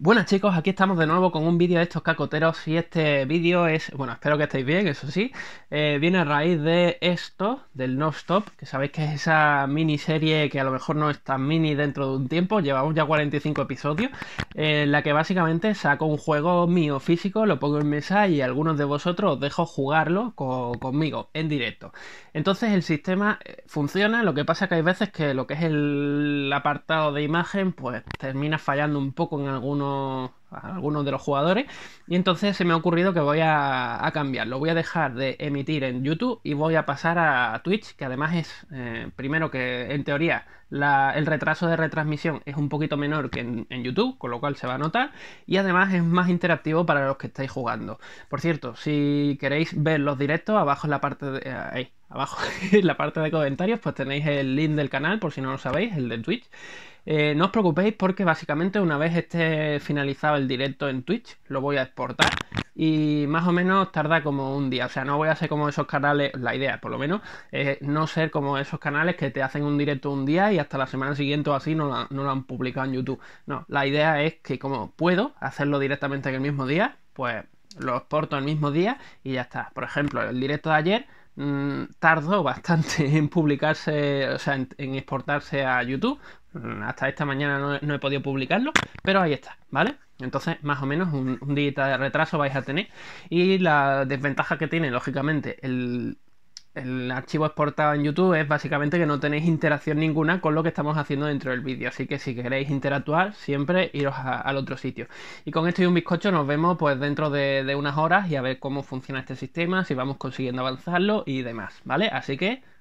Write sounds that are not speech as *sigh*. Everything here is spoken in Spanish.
Buenas chicos, aquí estamos de nuevo con un vídeo de estos cacoteros y este vídeo es, bueno, espero que estéis bien, eso sí, eh, viene a raíz de esto, del No Stop, que sabéis que es esa miniserie que a lo mejor no es tan mini dentro de un tiempo, llevamos ya 45 episodios en eh, la que básicamente saco un juego mío físico, lo pongo en mesa y algunos de vosotros os dejo jugarlo conmigo en directo. Entonces el sistema eh, funciona, lo que pasa que hay veces que lo que es el apartado de imagen pues termina fallando un poco en algunos algunos de los jugadores. Y entonces se me ha ocurrido que voy a, cambiar. Lo voy a dejar de emitir en YouTube y voy a pasar a Twitch, que además es, eh, primero que en teoría el retraso de retransmisión es un poquito menor que en, YouTube, con lo cual se va a notar. Y además es más interactivo para los que estáis jugando. Por cierto, si queréis ver los directos, abajo en la parte de... Eh, abajo *laughs* en la parte de comentarios, pues tenéis el link del canal, por si no lo sabéis, el de Twitch. Eh, no os preocupéis porque básicamente una vez esté finalizado el directo en Twitch, lo voy a exportar y más o menos tarda como un día. O sea, no voy a ser como esos canales, la idea por lo menos, es no ser como esos canales que te hacen un directo un día y hasta la semana siguiente o así no, lo han publicado en YouTube. No, la idea es que como puedo hacerlo directamente en el mismo día, pues lo exporto el mismo día y ya está. Por ejemplo, el directo de ayer mm, tardó bastante *laughs* en publicarse, o sea, en, exportarse a YouTube, Mm, hasta esta mañana no he, podido publicarlo, pero ahí está, ¿vale? Entonces, más o menos un, día de retraso vais a tener. Y la desventaja que tiene, lógicamente, el, el archivo exportado en YouTube es básicamente que no tenéis interacción ninguna con lo que estamos haciendo dentro del vídeo. Así que si queréis interactuar, siempre iros al otro sitio. Y con esto y un bizcocho nos vemos pues dentro de unas horas y a ver cómo funciona este sistema, si vamos consiguiendo avanzarlo y demás, ¿vale? Así que